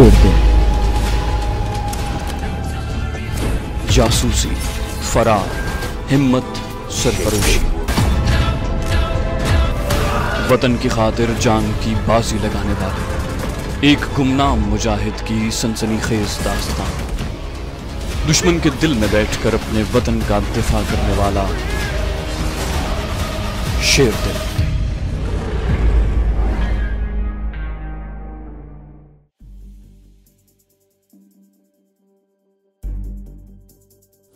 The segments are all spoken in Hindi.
छोड़ दें जासूसी फरार हिम्मत सरफरोशी वतन की खातिर जान की बाजी लगाने वाले एक गुमनाम मुजाहिद की सनसनी खेज दास्तान दुश्मन के दिल में बैठकर अपने वतन का दिफा करने वाला शेर दिल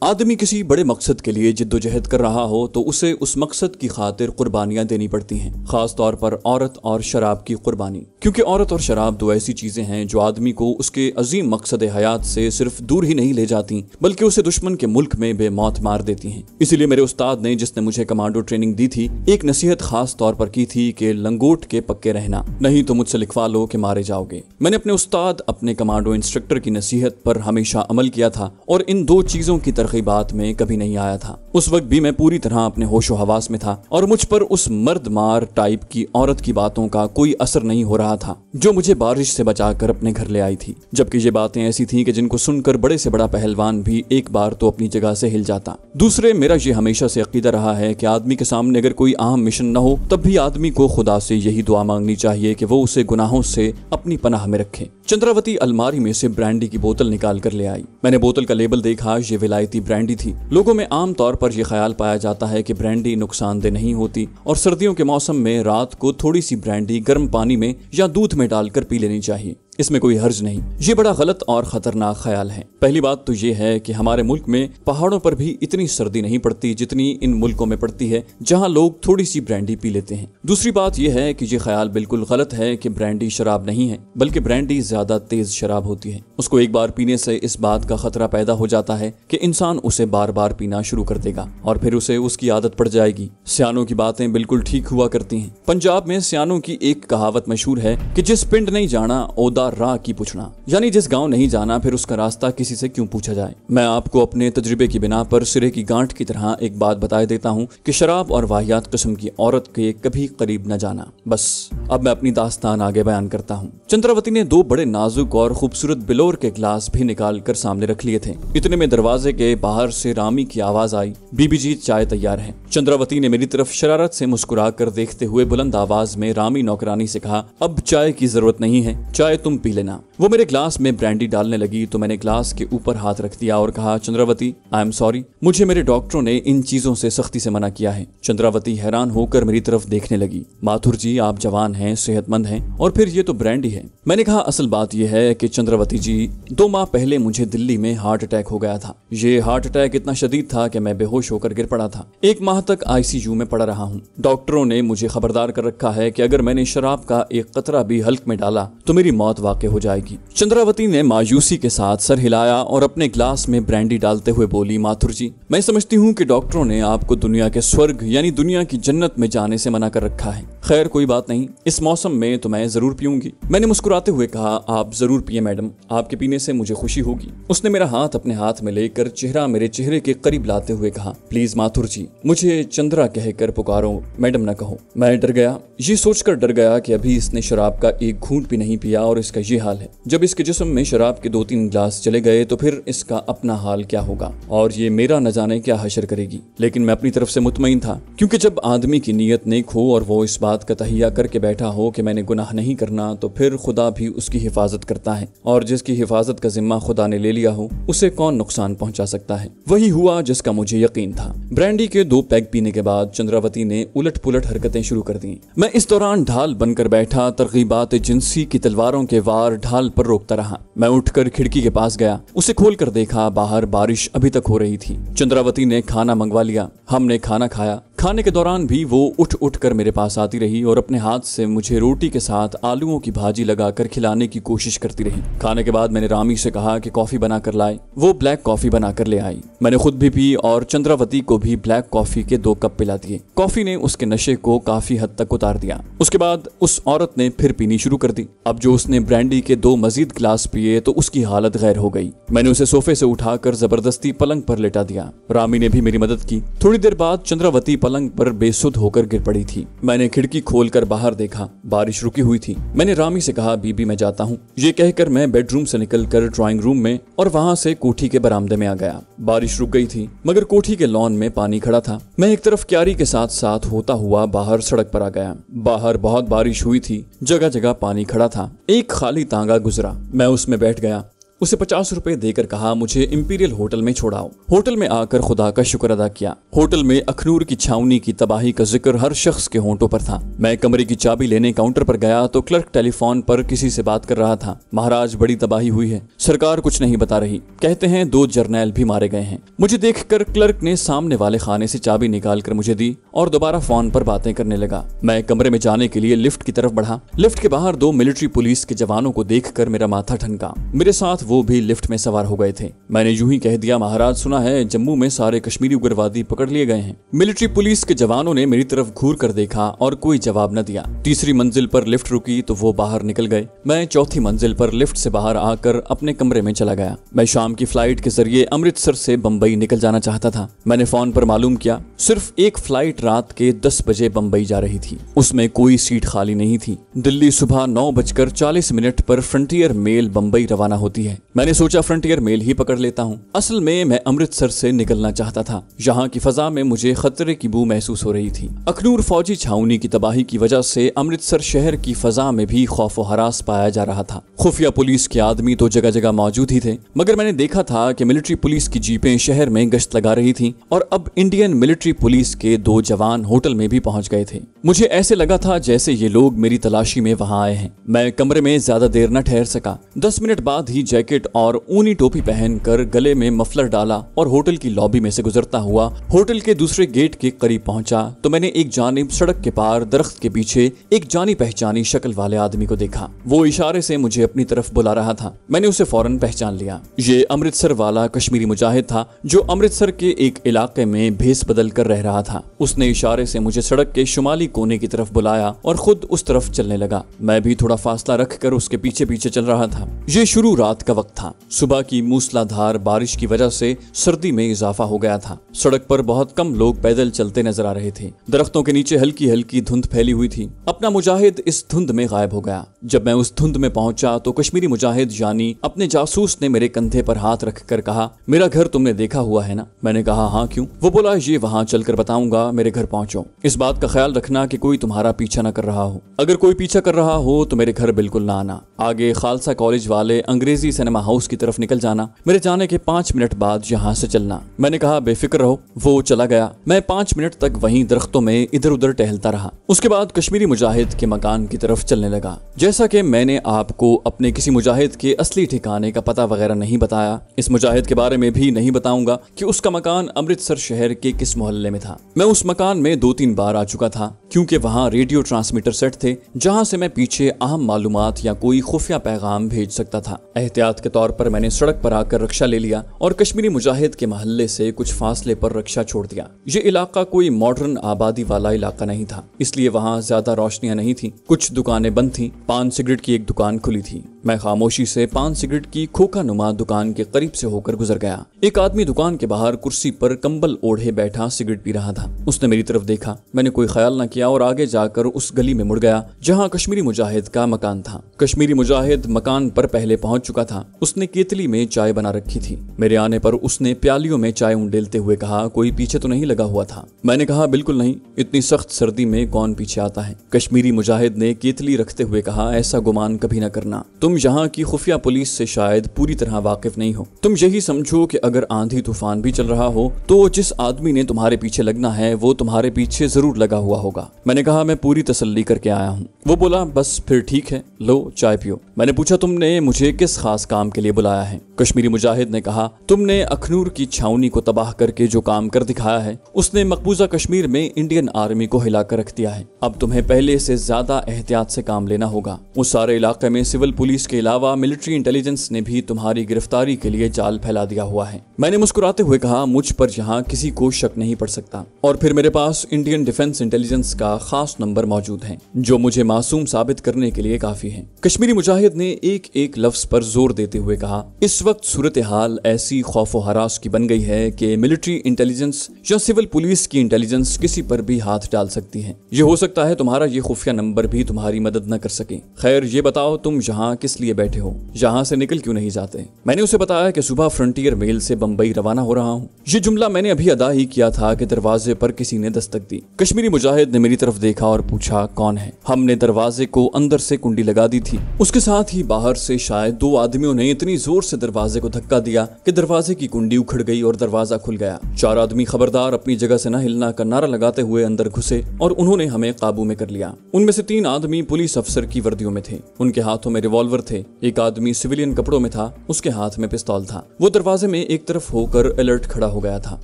आदमी किसी बड़े मकसद के लिए जिद्दोजहद कर रहा हो तो उसे उस मकसद की खातिर कुर्बानियां देनी पड़ती हैं खास तौर पर औरत और शराब की कुर्बानी क्योंकि औरत और शराब दो ऐसी चीजें हैं जो आदमी को उसके अजीम मकसद हयात से सिर्फ दूर ही नहीं ले जाती बल्कि उसे दुश्मन के मुल्क में बेमौत मार देती हैं इसीलिए मेरे उस्ताद ने जिसने मुझे कमांडो ट्रेनिंग दी थी एक नसीहत खास तौर पर की थी कि लंगोट के पक्के रहना नहीं तो मुझसे लिखवा लो कि मारे जाओगे मैंने अपने उस्ताद अपने कमांडो इंस्ट्रक्टर की नसीहत पर हमेशा अमल किया था और इन दो चीजों की तरह आखिरी बात में कभी नहीं आया था उस वक्त भी मैं पूरी तरह अपने होशो हवास में था और मुझ पर उस मर्द मार टाइप की औरत की बातों का कोई असर नहीं हो रहा था जो मुझे बारिश से बचाकर अपने घर ले आई थी जबकि ये बातें ऐसी थी कि जिनको सुनकर बड़े से बड़ा पहलवान भी एक बार तो अपनी जगह से हिल जाता दूसरे मेरा ये हमेशा से अकीदा रहा है कि आदमी के सामने अगर कोई अहम मिशन न हो तब भी आदमी को खुदा से यही दुआ मांगनी चाहिए कि वो उसे गुनाहों से अपनी पनाह में रखे चंद्रावती अलमारी में से ब्रांडी की बोतल निकाल कर ले आई मैंने बोतल का लेबल देखा ये विलायती ब्रांडी थी लोगों में आम तौर पर यह ख्याल पाया जाता है कि ब्रांडी नुकसानदेह नहीं होती और सर्दियों के मौसम में रात को थोड़ी सी ब्रांडी गर्म पानी में या दूध में डालकर पी लेनी चाहिए इसमें कोई हर्ज नहीं ये बड़ा गलत और खतरनाक ख्याल है पहली बात तो ये है कि हमारे मुल्क में पहाड़ों पर भी इतनी सर्दी नहीं पड़ती जितनी इन मुल्कों में पड़ती है जहाँ लोग थोड़ी सी ब्रांडी पी लेते हैं दूसरी बात यह है कि ये ख्याल बिल्कुल गलत है कि ब्रांडी शराब नहीं है बल्कि ब्रांडी ज्यादा तेज शराब होती है उसको एक बार पीने से इस बात का खतरा पैदा हो जाता है कि इंसान उसे बार बार पीना शुरू कर देगा और फिर उसे उसकी आदत पड़ जाएगी सियानों की बातें बिल्कुल ठीक हुआ करती है पंजाब में सियानों की एक कहावत मशहूर है की जिस पिंड नहीं जाना ओदा का राह की पूछना यानी जिस गांव नहीं जाना फिर उसका रास्ता किसी से क्यों पूछा जाए मैं आपको अपने तजुर्बे की बिना पर सिरे की गांठ की तरह एक बात बताए देता हूँ कि शराब और वाहियात कस्म की औरत के कभी करीब न जाना बस अब मैं अपनी दास्तान आगे बयान करता हूँ चंद्रावती ने दो बड़े नाजुक और खूबसूरत बिलोर के ग्लास भी निकाल कर सामने रख लिए थे इतने में दरवाजे के बाहर से रामी की आवाज आई बीबी जी चाय तैयार है चंद्रावती ने मेरी तरफ शरारत से मुस्कुरा कर देखते हुए बुलंद आवाज में रामी नौकरानी से कहा अब चाय की जरूरत नहीं है चाय तुम பிழைனா वो मेरे ग्लास में ब्रांडी डालने लगी तो मैंने ग्लास के ऊपर हाथ रख दिया और कहा चंद्रावती आई एम सॉरी मुझे मेरे डॉक्टरों ने इन चीजों से सख्ती से मना किया है चंद्रावती हैरान होकर मेरी तरफ देखने लगी माथुर जी आप जवान हैं सेहतमंद हैं और फिर ये तो ब्रांडी है मैंने कहा असल बात यह है कि चंद्रावती जी दो माह पहले मुझे दिल्ली में हार्ट अटैक हो गया था ये हार्ट अटैक इतना शदीद था कि मैं बेहोश होकर गिर पड़ा था एक माह तक आईसीयू में पड़ा रहा हूँ डॉक्टरों ने मुझे खबरदार कर रखा है की अगर मैंने शराब का एक कतरा भी हल्क में डाला तो मेरी मौत वाकई हो जाएगी की चंद्रावती ने मायूसी के साथ सर हिलाया और अपने ग्लास में ब्रांडी डालते हुए बोली माथुर जी मैं समझती हूँ कि डॉक्टरों ने आपको दुनिया के स्वर्ग यानी दुनिया की जन्नत में जाने से मना कर रखा है खैर कोई बात नहीं इस मौसम में तो मैं जरूर पीऊंगी मैंने मुस्कुराते हुए कहा आप जरूर पिए मैडम आपके पीने से मुझे खुशी होगी उसने मेरा हाथ अपने हाथ में लेकर चेहरा मेरे चेहरे के करीब लाते हुए कहा प्लीज माथुर जी मुझे चंद्रा कहकर पुकारो मैडम न कहो मैं डर गया ये सोचकर डर गया कि अभी इसने शराब का एक घूंट भी नहीं पिया और इसका ये हाल है जब इसके जिस्म में शराब के दो तीन ग्लास चले गए तो फिर इसका अपना हाल क्या होगा और ये मेरा न जाने क्या हशर करेगी लेकिन मैं अपनी तरफ से मुतमिन था क्योंकि जब आदमी की नीयत नेक हो और वो इस बात का तहिया करके बैठा हो कि मैंने गुनाह नहीं करना तो फिर खुदा भी उसकी हिफाजत करता है और जिसकी हिफाजत का जिम्मा खुदा ने ले लिया हो उसे कौन नुकसान पहुँचा सकता है वही हुआ जिसका मुझे यकीन था ब्रांडी के दो पैग पीने के बाद चंद्रावती ने उलट पुलट हरकतें शुरू कर दी मैं इस दौरान ढाल बनकर बैठा तरगीबात जिनसी की तलवारों के वार ढाल दीवाल पर रोकता रहा मैं उठकर खिड़की के पास गया उसे खोल कर देखा बाहर बारिश अभी तक हो रही थी चंद्रावती ने खाना मंगवा लिया हमने खाना खाया खाने के दौरान भी वो उठ उठ कर मेरे पास आती रही और अपने हाथ से मुझे रोटी के साथ आलूओं की भाजी लगाकर खिलाने की कोशिश करती रही खाने के बाद मैंने रामी से कहा कि कॉफी बना कर लाए वो ब्लैक कॉफी बना कर ले आई मैंने खुद भी पी और चंद्रावती को भी ब्लैक कॉफी के दो कप पिला दिए कॉफी ने उसके नशे को काफी हद तक उतार दिया उसके बाद उस औरत ने फिर पीनी शुरू कर दी अब जो उसने ब्रांडी के दो मजीद गिलास पिए तो उसकी हालत गैर हो गई मैंने उसे सोफे से उठाकर जबरदस्ती पलंग पर लेटा दिया रामी ने भी मेरी मदद की थोड़ी देर बाद चंद्रावती पलंग पलंग पर बेसुध होकर गिर पड़ी थी मैंने खिड़की खोलकर बाहर देखा बारिश रुकी हुई थी मैंने रामी से कहा बीबी मैं जाता हूँ ये कहकर मैं बेडरूम से निकलकर ड्राइंग रूम में और वहाँ से कोठी के बरामदे में आ गया बारिश रुक गई थी मगर कोठी के लॉन में पानी खड़ा था मैं एक तरफ क्यारी के साथ साथ होता हुआ बाहर सड़क पर आ गया बाहर बहुत बारिश हुई थी जगह जगह पानी खड़ा था एक खाली तांगा गुजरा मैं उसमें बैठ गया उसे पचास रूपए देकर कहा मुझे इम्पीरियल होटल में छोड़ाओ होटल में आकर खुदा का शुक्र अदा किया होटल में अखनूर की छावनी की तबाही का जिक्र हर शख्स के होंठों पर था मैं कमरे की चाबी लेने काउंटर पर गया तो क्लर्क टेलीफोन पर किसी से बात कर रहा था महाराज बड़ी तबाही हुई है सरकार कुछ नहीं बता रही कहते हैं दो जर्नैल भी मारे गए हैं मुझे देख क्लर्क ने सामने वाले खाने से चाबी निकाल कर मुझे दी और दोबारा फोन पर बातें करने लगा मैं कमरे में जाने के लिए लिफ्ट की तरफ बढ़ा लिफ्ट के बाहर दो मिलिट्री पुलिस के जवानों को देख मेरा माथा ठनका मेरे साथ वो वो भी लिफ्ट में सवार हो गए थे मैंने यूं ही कह दिया महाराज सुना है जम्मू में सारे कश्मीरी उग्रवादी पकड़ लिए गए हैं मिलिट्री पुलिस के जवानों ने मेरी तरफ घूर कर देखा और कोई जवाब न दिया तीसरी मंजिल पर लिफ्ट रुकी तो वो बाहर निकल गए मैं चौथी मंजिल पर लिफ्ट से बाहर आकर अपने कमरे में चला गया मैं शाम की फ्लाइट के जरिए अमृतसर से बम्बई निकल जाना चाहता था मैंने फोन पर मालूम किया सिर्फ एक फ्लाइट रात के दस बजे बम्बई जा रही थी उसमें कोई सीट खाली नहीं थी दिल्ली सुबह नौ बजकर चालीस मिनट पर फ्रंटियर मेल बम्बई रवाना होती है मैंने सोचा फ्रंटियर मेल ही पकड़ लेता हूँ असल में मैं अमृतसर से निकलना चाहता था यहाँ की फजा में मुझे खतरे की बू महसूस हो रही थी अखनूर फौजी छावनी की तबाही की वजह से अमृतसर शहर की फजा में भी खौफ हरास पाया जा रहा था खुफिया पुलिस के आदमी तो जगह जगह मौजूद ही थे मगर मैंने देखा था की मिलिट्री पुलिस की जीपें शहर में गश्त लगा रही थी और अब इंडियन मिलिट्री पुलिस के दो जवान होटल में भी पहुंच गए थे मुझे ऐसे लगा था जैसे ये लोग मेरी तलाशी में वहाँ आए हैं मैं कमरे में ज्यादा देर न ठहर सका दस मिनट बाद ही जैक जैकेट और ऊनी टोपी पहनकर गले में मफलर डाला और होटल की लॉबी में से गुजरता हुआ होटल के दूसरे गेट के करीब पहुंचा तो मैंने एक जानब सड़क के पार दरख्त के पीछे एक जानी पहचानी शक्ल वाले आदमी को देखा वो इशारे से मुझे अपनी तरफ बुला रहा था मैंने उसे फौरन पहचान लिया ये अमृतसर वाला कश्मीरी मुजाहिद था जो अमृतसर के एक इलाके में भेस बदल कर रह रहा था उसने इशारे से मुझे सड़क के शुमाली कोने की तरफ बुलाया और खुद उस तरफ चलने लगा मैं भी थोड़ा फासला रख कर उसके पीछे पीछे चल रहा था ये शुरू रात का का वक्त था सुबह की मूसलाधार बारिश की वजह से सर्दी में इजाफा हो गया था सड़क पर बहुत कम लोग पैदल चलते नजर आ रहे थे दरख्तों के नीचे हल्की हल्की धुंध फैली हुई थी अपना मुजाहिद इस धुंध में गायब हो गया जब मैं उस धुंध में पहुंचा तो कश्मीरी मुजाहिद यानी अपने जासूस ने मेरे कंधे पर हाथ रख कर कहा मेरा घर तुमने देखा हुआ है ना मैंने कहा हाँ क्यों वो बोला ये वहाँ चलकर बताऊंगा मेरे घर पहुँचो इस बात का ख्याल रखना की कोई तुम्हारा पीछा न कर रहा हो अगर कोई पीछा कर रहा हो तो मेरे घर बिल्कुल ना आना आगे खालसा कॉलेज वाले अंग्रेजी से सिनेमा हाउस की तरफ निकल जाना मेरे जाने के पांच मिनट बाद यहाँ से चलना मैंने कहा बेफिक्र रहो वो चला गया मैं पांच मिनट तक वहीं दरख्तों में इधर उधर टहलता रहा उसके बाद कश्मीरी मुजाहिद के मकान की तरफ चलने लगा जैसा की मैंने आपको अपने किसी मुजाहिद के असली ठिकाने का पता वगैरह नहीं बताया इस मुजाहिद के बारे में भी नहीं बताऊंगा की उसका मकान अमृतसर शहर के किस मोहल्ले में था मैं उस मकान में दो तीन बार आ चुका था क्योंकि वहाँ रेडियो ट्रांसमीटर सेट थे जहाँ से मैं पीछे अहम मालूम या कोई खुफिया पैगाम भेज सकता था एहतियात एहतियात के तौर पर मैंने सड़क पर आकर रक्षा ले लिया और कश्मीरी मुजाहिद के महल्ले से कुछ फासले पर रक्षा छोड़ दिया ये इलाका कोई मॉडर्न आबादी वाला इलाका नहीं था इसलिए वहाँ ज्यादा रोशनियाँ नहीं थी कुछ दुकानें बंद थी पान सिगरेट की एक दुकान खुली थी मैं खामोशी से पान सिगरेट की खोखा नुमा दुकान के करीब से होकर गुजर गया एक आदमी दुकान के बाहर कुर्सी पर कंबल ओढ़े बैठा सिगरेट पी रहा था उसने मेरी तरफ देखा मैंने कोई ख्याल न किया और आगे जाकर उस गली में मुड़ गया जहाँ कश्मीरी मुजाहिद का मकान था कश्मीरी मुजाहिद मकान पर पहले पहुंच चुका था उसने केतली में चाय बना रखी थी मेरे आने पर उसने प्यालियों में चाय उंडेलते हुए कहा कोई पीछे तो नहीं लगा हुआ था मैंने कहा बिल्कुल नहीं इतनी सख्त सर्दी में कौन पीछे आता है कश्मीरी मुजाहिद ने केतली रखते हुए कहा ऐसा गुमान कभी न करना तुम तुम यहाँ की खुफिया पुलिस से शायद पूरी तरह वाकिफ नहीं हो तुम यही समझो कि अगर आंधी तूफान भी चल रहा हो तो जिस आदमी ने तुम्हारे पीछे लगना है वो तुम्हारे पीछे जरूर लगा हुआ होगा मैंने कहा मैं पूरी तसल्ली करके आया हूँ वो बोला बस फिर ठीक है लो चाय पियो मैंने पूछा तुमने मुझे किस खास काम के लिए बुलाया है कश्मीरी मुजाहिद ने कहा तुमने अखनूर की छावनी को तबाह करके जो काम कर दिखाया है उसने मकबूजा कश्मीर में इंडियन आर्मी को हिलाकर रख दिया है अब तुम्हें पहले से ज्यादा एहतियात से काम लेना होगा उस सारे इलाके में सिविल पुलिस इसके अलावा मिलिट्री इंटेलिजेंस ने भी तुम्हारी गिरफ्तारी के लिए जाल फैला दिया हुआ है मैंने मुस्कुराते हुए कहा मुझ पर यहाँ किसी को शक नहीं पड़ सकता और फिर मेरे पास इंडियन डिफेंस इंटेलिजेंस का खास नंबर मौजूद है जो मुझे मासूम साबित करने के लिए काफी है कश्मीरी मुजाहिद ने एक एक लफ्ज पर जोर देते हुए कहा इस वक्त सूरत हाल ऐसी खौफ हरास की बन गई है कि मिलिट्री इंटेलिजेंस या सिविल पुलिस की इंटेलिजेंस किसी पर भी हाथ डाल सकती है ये हो सकता है तुम्हारा ये खुफिया नंबर भी तुम्हारी मदद न कर सके खैर ये बताओ तुम यहाँ किस किस लिए बैठे हो यहाँ से निकल क्यों नहीं जाते मैंने उसे बताया कि सुबह फ्रंटियर मेल से बम्बई रवाना हो रहा हूँ ये जुमला मैंने अभी अदा ही किया था कि दरवाजे पर किसी ने दस्तक दी कश्मीरी मुजाहिद ने मेरी तरफ देखा और पूछा कौन है हमने दरवाजे को अंदर से कुंडी लगा दी थी उसके साथ ही बाहर से शायद दो आदमियों ने इतनी जोर से दरवाजे को धक्का दिया कि दरवाजे की कुंडी उखड़ गई और दरवाजा खुल गया चार आदमी खबरदार अपनी जगह से न हिलना का नारा लगाते हुए अंदर घुसे और उन्होंने हमें काबू में कर लिया उनमें से तीन आदमी पुलिस अफसर की वर्दियों में थे उनके हाथों में रिवॉल्वर थे एक आदमी सिविलियन कपड़ों में था उसके हाथ में पिस्तौल था वो दरवाजे में एक तरफ होकर अलर्ट खड़ा हो गया था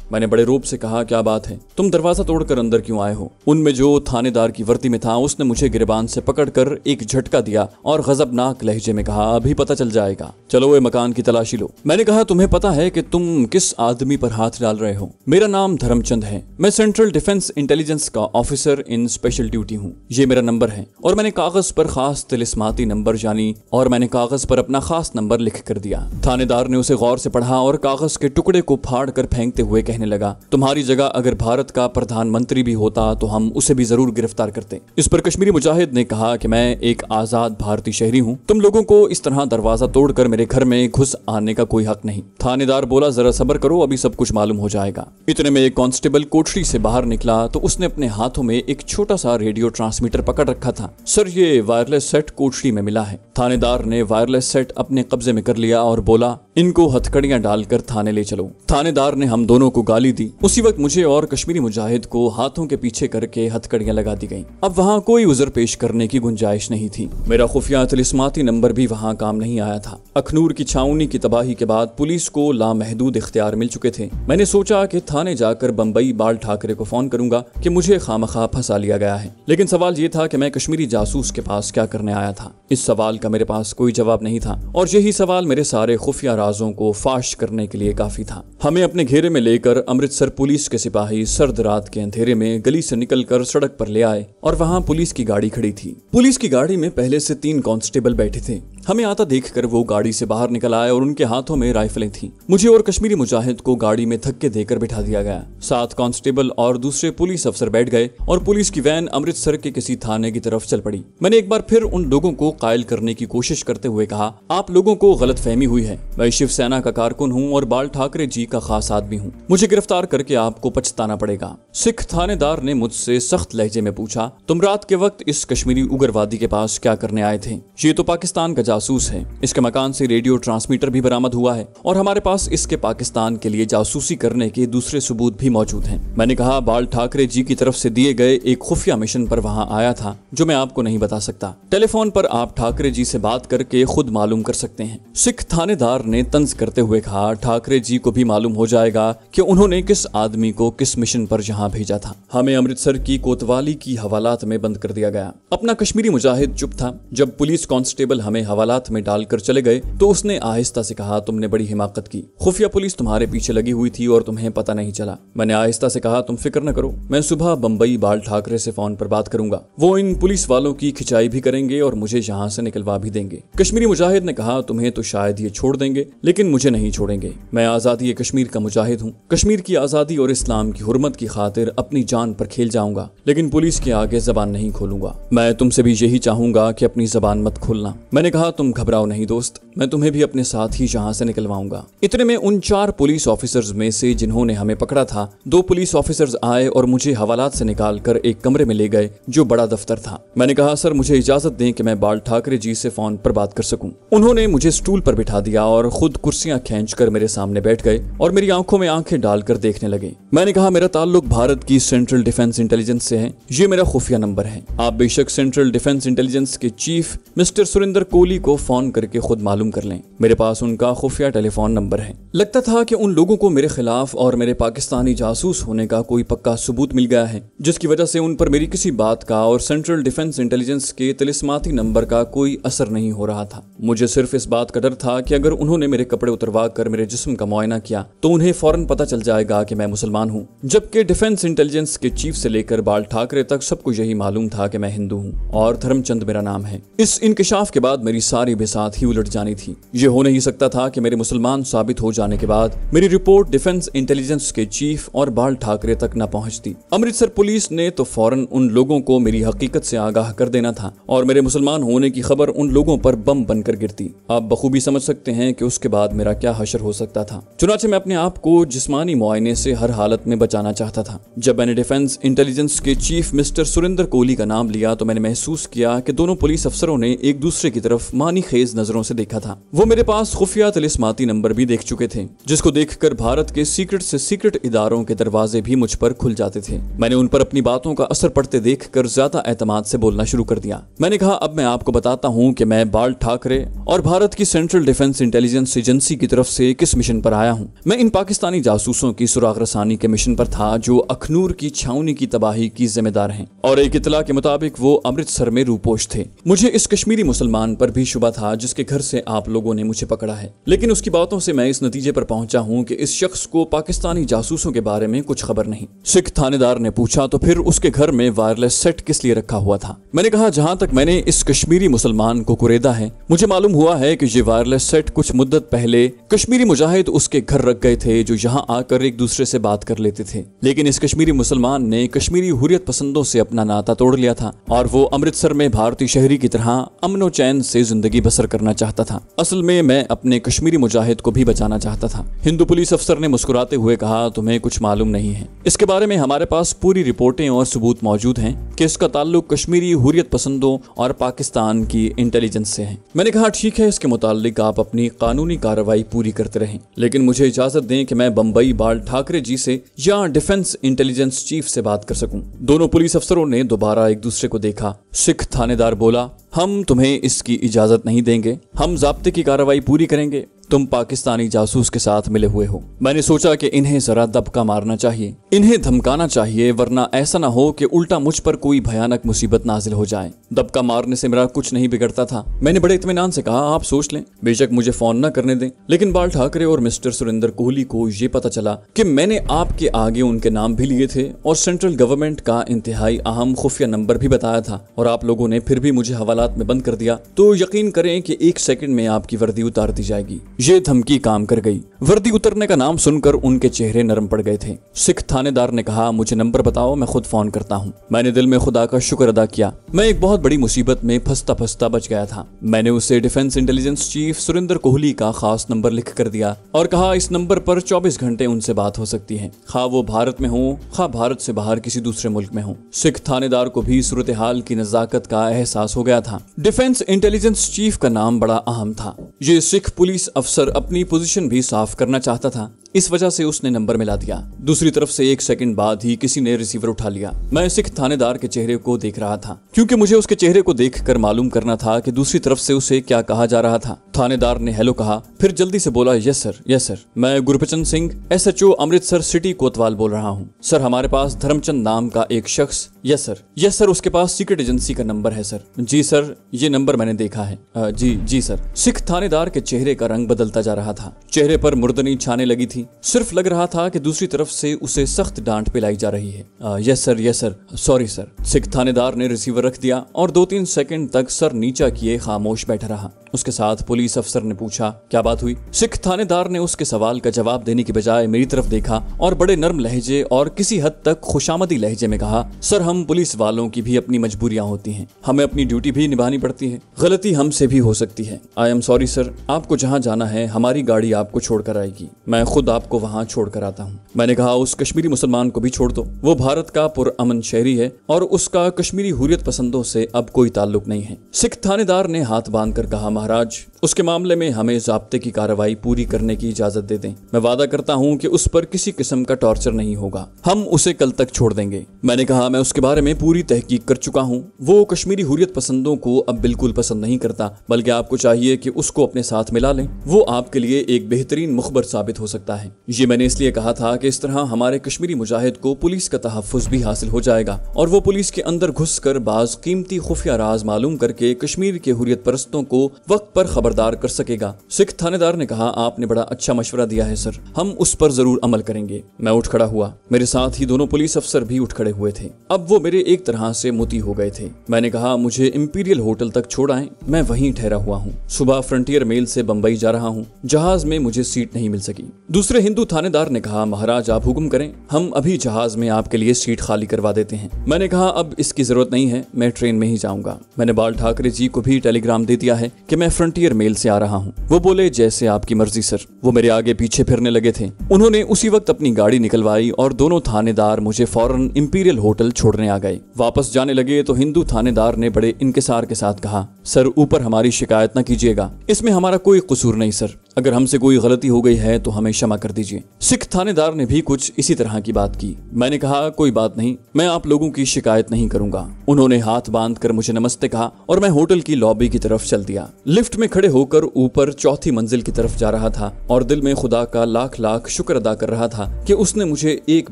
मैंने बड़े रूप से कहा क्या बात है तुम दरवाजा तोड़कर अंदर क्यों आए हो उनमें जो थानेदार की वर्दी में था उसने मुझे गिरबान से पकड़कर एक झटका दिया और गजबनाक लहजे में कहा अभी पता चल जाएगा चलो वे मकान की तलाशी लो मैंने कहा तुम्हें पता है की तुम किस आदमी पर हाथ डाल रहे हो मेरा नाम धर्मचंद है मैं सेंट्रल डिफेंस इंटेलिजेंस का ऑफिसर इन स्पेशल ड्यूटी हूँ ये मेरा नंबर है और मैंने कागज पर खास तिलिस्माती नंबर यानी और मैंने कागज़ पर अपना ख़ास नंबर लिख कर दिया थानेदार ने उसे गौर से पढ़ा और कागज़ के टुकड़े को फाड़ कर फेंकते हुए कहने लगा तुम्हारी जगह अगर भारत का प्रधानमंत्री भी होता तो हम उसे भी जरूर गिरफ्तार करते इस पर कश्मीरी मुजाहिद ने कहा कि मैं एक आज़ाद भारतीय शहरी हूँ तुम लोगों को इस तरह दरवाज़ा तोड़कर मेरे घर में घुस आने का कोई हक नहीं थानेदार बोला ज़रा सबर करो अभी सब कुछ मालूम हो जाएगा इतने में एक कांस्टेबल कोठरी से बाहर निकला तो उसने अपने हाथों में एक छोटा सा रेडियो ट्रांसमीटर पकड़ रखा था सर ये वायरलेस सेट कोठरी में मिला है थानेदार चौकीदार ने वायरलेस सेट अपने कब्जे में कर लिया और बोला इनको हथकड़ियां डालकर थाने ले चलो थानेदार ने हम दोनों को गाली दी उसी वक्त मुझे और कश्मीरी मुजाहिद को हाथों के पीछे करके हथकड़ियां लगा दी गयी अब वहाँ कोई उजर पेश करने की गुंजाइश नहीं थी मेरा खुफिया तलिस्माती नंबर भी वहाँ काम नहीं आया था अखनूर की छावनी की तबाही के बाद पुलिस को लामहदूद इख्तियार मिल चुके थे मैंने सोचा की थाने जाकर बम्बई बाल ठाकरे को फोन करूंगा की मुझे खामखा फंसा लिया गया है लेकिन सवाल ये था की मैं कश्मीरी जासूस के पास क्या करने आया था इस सवाल का मेरे पास पास कोई जवाब नहीं था और यही सवाल मेरे सारे खुफिया राजों को फाश करने के लिए काफी था हमें अपने घेरे में लेकर अमृतसर पुलिस के सिपाही सर्द रात के अंधेरे में गली से निकलकर सड़क पर ले आए और वहाँ पुलिस की गाड़ी खड़ी थी पुलिस की गाड़ी में पहले से तीन कांस्टेबल बैठे थे हमें आता देखकर वो गाड़ी से बाहर निकल आए और उनके हाथों में राइफलें थीं। मुझे और कश्मीरी मुजाहिद को गाड़ी में धक्के देकर बिठा दिया गया साथ कांस्टेबल और दूसरे पुलिस अफसर बैठ गए और पुलिस की वैन अमृतसर के किसी थाने की तरफ चल पड़ी मैंने एक बार फिर उन लोगों को कायल करने की कोशिश करते हुए कहा आप लोगों को गलत फहमी हुई है मैं शिवसेना का कारकुन हूँ और बाल ठाकरे जी का खास आदमी हूँ मुझे गिरफ्तार करके आपको पछताना पड़ेगा सिख थानेदार ने मुझसे सख्त लहजे में पूछा तुम रात के वक्त इस कश्मीरी उग्रवादी के पास क्या करने आए थे ये तो पाकिस्तान का जासूस है इसके मकान से रेडियो ट्रांसमीटर भी बरामद हुआ है और हमारे पास इसके पाकिस्तान के लिए जासूसी करने के दूसरे सबूत भी मौजूद हैं मैंने कहा बाल ठाकरे जी की तरफ से दिए गए एक खुफिया मिशन पर वहाँ आया था जो मैं आपको नहीं बता सकता टेलीफोन पर आप ठाकरे जी से बात करके खुद मालूम कर सकते हैं सिख थानेदार ने तंज करते हुए कहा ठाकरे जी को भी मालूम हो जाएगा कि उन्होंने किस आदमी को किस मिशन पर जहाँ भेजा था हमें अमृतसर की कोतवाली की हवालात में बंद कर दिया गया अपना कश्मीरी मुजाहिद चुप था जब पुलिस कांस्टेबल हमें हवा सवालात में डालकर चले गए तो उसने आहिस्ता से कहा तुमने बड़ी हिमाकत की खुफिया पुलिस तुम्हारे पीछे लगी हुई थी और तुम्हें पता नहीं चला मैंने आहिस्ता से कहा तुम फिक्र न करो मैं सुबह बम्बई बाल ठाकरे से फोन पर बात करूंगा वो इन पुलिस वालों की खिंचाई भी करेंगे और मुझे यहाँ से निकलवा भी देंगे कश्मीरी मुजाहिद ने कहा तुम्हें तो शायद ये छोड़ देंगे लेकिन मुझे नहीं छोड़ेंगे मैं आजादी कश्मीर का मुजाहिद हूँ कश्मीर की आजादी और इस्लाम की हुरमत की खातिर अपनी जान पर खेल जाऊंगा लेकिन पुलिस के आगे जबान नहीं खोलूंगा मैं तुमसे भी यही चाहूंगा कि अपनी जबान मत खोलना मैंने कहा मिला तुम घबराओ नहीं दोस्त मैं तुम्हें भी अपने साथ ही यहाँ से निकलवाऊंगा इतने में उन चार पुलिस ऑफिसर्स में से जिन्होंने हमें पकड़ा था दो पुलिस ऑफिसर्स आए और मुझे हवालात से निकाल कर एक कमरे में ले गए जो बड़ा दफ्तर था मैंने कहा सर मुझे इजाजत दें कि मैं बाल ठाकरे जी से फोन पर बात कर सकूं उन्होंने मुझे स्टूल पर बिठा दिया और खुद कुर्सियां खेच कर मेरे सामने बैठ गए और मेरी आंखों में आंखें डालकर देखने लगे मैंने कहा मेरा ताल्लुक भारत की सेंट्रल डिफेंस इंटेलिजेंस से है ये मेरा खुफिया नंबर है आप बेशक सेंट्रल डिफेंस इंटेलिजेंस के चीफ मिस्टर सुरेंद्र कोहली को फोन करके खुद मालूम कर लें मेरे पास उनका खुफिया टेलीफोन नंबर है लगता था कि उन लोगों को मेरे खिलाफ और मेरे पाकिस्तानी जासूस होने का कोई पक्का सबूत मिल गया है जिसकी वजह से उन पर मेरी किसी बात का और सेंट्रल डिफेंस इंटेलिजेंस के तलिसमाती नंबर का कोई असर नहीं हो रहा था मुझे सिर्फ इस बात का डर था कि अगर उन्होंने मेरे कपड़े उतरवा कर मेरे जिस्म का मुआयना किया तो उन्हें फौरन पता चल जाएगा कि मैं मुसलमान हूँ जबकि डिफेंस इंटेलिजेंस के चीफ से लेकर बाल ठाकरे तक सबको यही मालूम था कि मैं हिंदू हूँ और धर्मचंद मेरा नाम है इस इंकशाफ के बाद मेरी सारी बिसात ही उलट जानी थी ये हो नहीं सकता था कि मेरे मुसलमान साबित हो जाने के बाद मेरी रिपोर्ट डिफेंस इंटेलिजेंस के चीफ और बाल ठाकरे तक न पहुंचती अमृतसर पुलिस ने तो फौरन उन लोगों को मेरी हकीकत से आगाह कर देना था और मेरे मुसलमान होने की खबर उन लोगों पर बम बनकर गिरती आप बखूबी समझ सकते हैं कि उसके बाद मेरा क्या हशर हो सकता था चुनाचे मैं अपने आप को जिस्मानी मुआयने से हर हालत में बचाना चाहता था जब मैंने डिफेंस इंटेलिजेंस के चीफ मिस्टर सुरेंद्र कोहली का नाम लिया तो मैंने महसूस किया कि दोनों पुलिस अफसरों ने एक दूसरे की तरफ मानी खेज नजरों से देखा था वो मेरे पास खुफिया तलिसमाती नंबर भी देख चुके थे जिसको देखकर भारत के सीक्रेट से सीक्रेट इदारों के दरवाजे भी मुझ पर खुल जाते थे मैंने उन पर अपनी बातों का असर पड़ते देख कर ज्यादा एतमाद से बोलना शुरू कर दिया मैंने कहा अब मैं आपको बताता हूँ की मैं बाल ठाकरे और भारत की सेंट्रल डिफेंस इंटेलिजेंस एजेंसी की तरफ से किस मिशन पर आया हूँ मैं इन पाकिस्तानी जासूसों की सुराग रसानी के मिशन पर था जो अखनूर की छावनी की तबाही की जिम्मेदार हैं और एक इतला के मुताबिक वो अमृतसर में रूपोश थे मुझे इस कश्मीरी मुसलमान पर भी शुबा था जिसके घर से आप लोगों ने मुझे पकड़ा है लेकिन उसकी बातों से मैं इस नतीजे पर पहुंचा हूँ कि इस शख्स को पाकिस्तानी जासूसों के बारे में कुछ खबर नहीं सिख थानेदार ने पूछा तो फिर उसके घर में वायरलेस सेट किस लिए रखा हुआ था मैंने कहा जहाँ तक मैंने इस कश्मीरी मुसलमान को कुरेदा है मुझे मालूम हुआ है की ये वायरलेस सेट कुछ मुद्दत पहले कश्मीरी मुजाहिद उसके घर रख गए थे जो यहाँ आकर एक दूसरे से बात कर लेते थे लेकिन इस कश्मीरी मुसलमान ने कश्मीरी हुरियत पसंदों से अपना नाता तोड़ लिया था और वो अमृतसर में भारतीय शहरी की तरह अमनो चैन से जिंदगी जिंदगी बसर करना चाहता था असल में मैं अपने कश्मीरी मुजाहिद को भी बचाना चाहता था हिंदू पुलिस अफसर ने मुस्कुराते हुए कहा तुम्हें कुछ मालूम नहीं है इसके बारे में हमारे पास पूरी रिपोर्टें और सबूत मौजूद हैं कि इसका ताल्लुक कश्मीरी हुरियत पसंदों और पाकिस्तान की इंटेलिजेंस से है मैंने कहा ठीक है इसके मुतालिक आप अपनी कानूनी कार्रवाई पूरी करते रहे लेकिन मुझे इजाजत दें कि मैं बम्बई बाल ठाकरे जी से या डिफेंस इंटेलिजेंस चीफ से बात कर सकूं दोनों पुलिस अफसरों ने दोबारा एक दूसरे को देखा सिख थानेदार बोला हम तुम्हें इसकी इजाज़त नहीं देंगे हम जबते की कार्रवाई पूरी करेंगे तुम पाकिस्तानी जासूस के साथ मिले हुए हो मैंने सोचा कि इन्हें जरा दबका मारना चाहिए इन्हें धमकाना चाहिए वरना ऐसा ना हो कि उल्टा मुझ पर कोई भयानक मुसीबत नाजिल हो जाए दबका मारने से मेरा कुछ नहीं बिगड़ता था मैंने बड़े इतमान से कहा आप सोच लें बेशक मुझे फोन न करने दें लेकिन बाल ठाकरे और मिस्टर सुरेंद्र कोहली को ये पता चला कि मैंने आपके आगे उनके नाम भी लिए थे और सेंट्रल गवर्नमेंट का इंतहाई अहम खुफिया नंबर भी बताया था और आप लोगों ने फिर भी मुझे हवालात में बंद कर दिया तो यकीन करें की एक सेकेंड में आपकी वर्दी उतार दी जाएगी ये धमकी काम कर गई वर्दी उतरने का नाम सुनकर उनके चेहरे नरम पड़ गए थे सिख थानेदार ने कहा मुझे नंबर बताओ मैं खुद फोन करता हूँ मैंने दिल में खुदा का शुक्र अदा किया मैं एक बहुत बहुत बड़ी मुसीबत में फंसता फंसता बच गया था मैंने उसे defence intelligence chief Surendra Kohli का खास नंबर लिख कर दिया और कहा इस नंबर पर 24 घंटे उनसे बात हो सकती है खा वो भारत में हो खा भारत से बाहर किसी दूसरे मुल्क में हो सिख थानेदार को भी सूरत हाल की नजाकत का एहसास हो गया था डिफेंस इंटेलिजेंस चीफ का नाम बड़ा अहम था ये सिख पुलिस अफसर अपनी पोजिशन भी साफ करना चाहता था इस वजह से उसने नंबर मिला दिया दूसरी तरफ से एक सेकंड बाद ही किसी ने रिसीवर उठा लिया मैं सिख थानेदार के चेहरे को देख रहा था क्योंकि मुझे उसके चेहरे को देख कर मालूम करना था कि दूसरी तरफ से उसे क्या कहा जा रहा था थानेदार ने हेलो कहा फिर जल्दी से बोला यस सर यस सर मैं Gurupchand Singh S H O Amritsar city कोतवाल बोल रहा हूँ सर हमारे पास धर्मचंद नाम का एक शख्स यस सर यस सर उसके पास सीक्रेट एजेंसी का नंबर है सर जी सर ये नंबर मैंने देखा है जी जी सर सिख थानेदार के चेहरे का रंग बदलता जा रहा था चेहरे पर मुर्दनी छाने लगी थी थी सिर्फ लग रहा था कि दूसरी तरफ से उसे सख्त डांट पिलाई जा रही है yes sir yes sir sorry sir Sikh थानेदार ने रिसीवर रख दिया और दो तीन सेकंड तक सर नीचा किए खामोश बैठा रहा उसके साथ पुलिस अफसर ने पूछा क्या बात हुई सिख थानेदार ने उसके सवाल का जवाब देने की बजाय मेरी तरफ देखा और बड़े नर्म लहजे और किसी हद तक खुशामदी लहजे में कहा सर हम पुलिस वालों की भी अपनी मजबूरियां होती हैं हमें अपनी ड्यूटी भी निभानी पड़ती है गलती हमसे भी हो सकती है आई एम सॉरी सर आपको जहाँ जाना है हमारी गाड़ी आपको छोड़कर आएगी मैं खुद आपको वहाँ छोड़ कर आता हूँ मैंने कहा उस कश्मीरी मुसलमान को भी छोड़ दो वो भारत का पुरअमन शहरी है और उसका कश्मीरी हुरियत पसंदों से अब कोई ताल्लुक नहीं है सिख थानेदार ने हाथ बांध कर कहा महाराज उसके मामले में हमें जबते की कार्रवाई पूरी करने की इजाजत दे दें मैं वादा करता हूँ कि उस पर किसी किस्म का टॉर्चर नहीं होगा हम उसे कल तक छोड़ देंगे मैंने कहा मैं उसके बारे में पूरी तहकीक कर चुका हूँ वो कश्मीरी हुरियत पसंदों को अब बिल्कुल पसंद नहीं करता बल्कि आपको चाहिए कि उसको अपने साथ मिला लें वो आपके लिए एक बेहतरीन मुखबर साबित हो सकता है है ये मैंने इसलिए कहा था कि इस तरह हमारे कश्मीरी मुजाहिद को पुलिस का तहफ़ भी हासिल हो जाएगा और वो पुलिस के अंदर घुस कर बाज कीमती खुफिया राज मालूम करके कश्मीर के हुरियत परस्तों को वक्त पर खबरदार कर सकेगा सिख थानेदार ने कहा आपने बड़ा अच्छा मशवरा दिया है सर हम उस पर जरूर अमल करेंगे मैं उठ खड़ा हुआ मेरे साथ ही दोनों पुलिस अफसर भी उठ खड़े हुए थे अब वो मेरे एक तरह से मोती हो गए थे मैंने कहा मुझे इम्पीरियल होटल तक छोड़ आए मैं वहीं ठहरा हुआ हूँ सुबह फ्रंटियर मेल से बम्बई जा रहा हूँ जहाज में मुझे सीट नहीं मिल सकी दूसरे दूसरे हिंदू थानेदार ने कहा महाराज आप हुक्म करें हम अभी जहाज में आपके लिए सीट खाली करवा देते हैं मैंने कहा अब इसकी जरूरत नहीं है मैं ट्रेन में ही जाऊंगा मैंने बाल ठाकरे जी को भी टेलीग्राम दे दिया है कि मैं फ्रंटियर मेल से आ रहा हूँ वो बोले जैसे आपकी मर्जी सर वो मेरे आगे पीछे फिरने लगे थे उन्होंने उसी वक्त अपनी गाड़ी निकलवाई और दोनों थानेदार मुझे फौरन इम्पीरियल होटल छोड़ने आ गए वापस जाने लगे तो हिंदू थानेदार ने बड़े इंकसार के साथ कहा सर ऊपर हमारी शिकायत न कीजिएगा इसमें हमारा कोई कसूर नहीं सर अगर हमसे कोई गलती हो गई है तो हमें क्षमा कर दीजिए सिख थानेदार ने भी कुछ इसी तरह की बात की मैंने कहा कोई बात नहीं मैं आप लोगों की शिकायत नहीं करूंगा उन्होंने हाथ बांध कर मुझे नमस्ते कहा और मैं होटल की लॉबी की तरफ चल दिया लिफ्ट में खड़े होकर ऊपर चौथी मंजिल की तरफ जा रहा था और दिल में खुदा का लाख लाख शुक्र अदा कर रहा था की उसने मुझे एक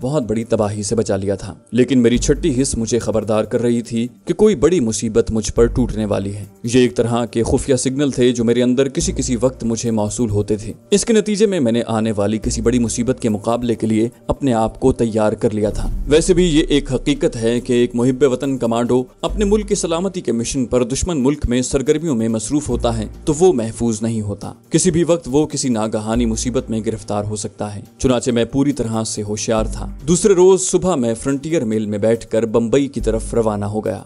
बहुत बड़ी तबाही से बचा लिया था लेकिन मेरी छठी हिस्स मुझे खबरदार कर रही थी की कोई बड़ी मुसीबत मुझ पर टूटने वाली है ये एक तरह के खुफिया सिग्नल थे जो मेरे अंदर किसी किसी वक्त मुझे मौसू वसूल होते थे इसके नतीजे में मैंने आने वाली किसी बड़ी मुसीबत के मुकाबले के लिए अपने आप को तैयार कर लिया था वैसे भी ये एक हकीकत है कि एक मुहिब वतन कमांडो अपने मुल्क की सलामती के मिशन पर दुश्मन मुल्क में सरगर्मियों में मसरूफ होता है तो वो महफूज नहीं होता किसी भी वक्त वो किसी नागहानी मुसीबत में गिरफ्तार हो सकता है चुनाचे मैं पूरी तरह से होशियार था दूसरे रोज सुबह मैं फ्रंटियर मेल में बैठकर बम्बई की तरफ रवाना हो गया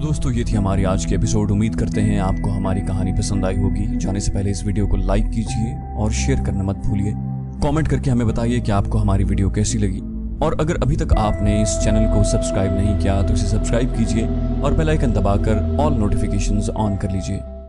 तो दोस्तों ये थी हमारी आज के एपिसोड उम्मीद करते हैं आपको हमारी कहानी पसंद आई होगी जाने से पहले इस वीडियो को लाइक कीजिए और शेयर करना मत भूलिए कमेंट करके हमें बताइए कि आपको हमारी वीडियो कैसी लगी और अगर अभी तक आपने इस चैनल को सब्सक्राइब नहीं किया तो इसे सब्सक्राइब कीजिए और बेलाइकन दबाकर ऑल नोटिफिकेशन ऑन कर लीजिए